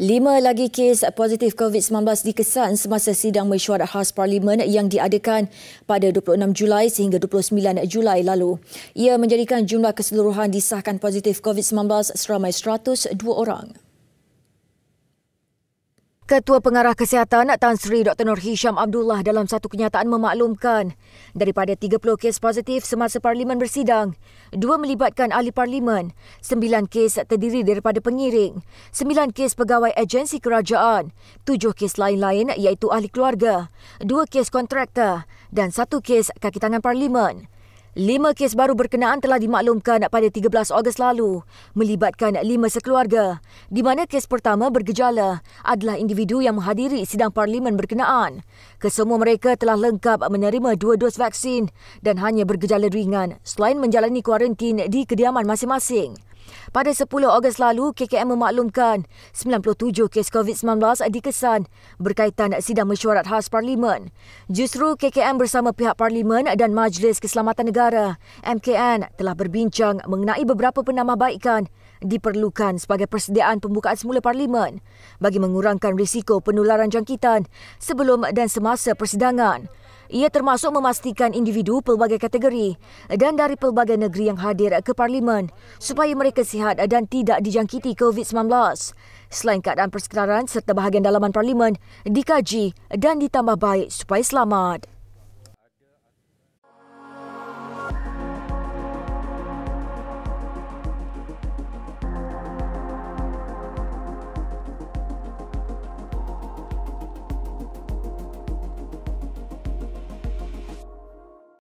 Lima lagi kes positif COVID-19 dikesan semasa sidang mesyuarat khas parlimen yang diadakan pada 26 Julai sehingga 29 Julai lalu. Ia menjadikan jumlah keseluruhan disahkan positif COVID-19 seramai 102 orang. Ketua Pengarah Kesihatan Tan Sri Dr. Nur Hisham Abdullah dalam satu kenyataan memaklumkan daripada 30 kes positif semasa parlimen bersidang, dua melibatkan ahli parlimen, sembilan kes terdiri daripada pengiring, sembilan kes pegawai agensi kerajaan, tujuh kes lain-lain iaitu ahli keluarga, dua kes kontraktor dan satu kes kaki tangan parlimen. Lima kes baru berkenaan telah dimaklumkan pada 13 Ogos lalu melibatkan lima sekeluarga di mana kes pertama bergejala adalah individu yang menghadiri sidang parlimen berkenaan. Kesemua mereka telah lengkap menerima dua dos vaksin dan hanya bergejala ringan selain menjalani kuarantin di kediaman masing-masing. Pada 10 Ogos lalu, KKM memaklumkan 97 kes COVID-19 dikesan berkaitan sidang mesyuarat khas Parlimen. Justru KKM bersama pihak Parlimen dan Majlis Keselamatan Negara, MKN, telah berbincang mengenai beberapa penambahbaikan diperlukan sebagai persediaan pembukaan semula Parlimen bagi mengurangkan risiko penularan jangkitan sebelum dan semasa persidangan. Ia termasuk memastikan individu pelbagai kategori dan dari pelbagai negeri yang hadir ke Parlimen supaya mereka sihat dan tidak dijangkiti COVID-19. Selain keadaan persekitaran serta bahagian dalaman Parlimen, dikaji dan ditambah baik supaya selamat.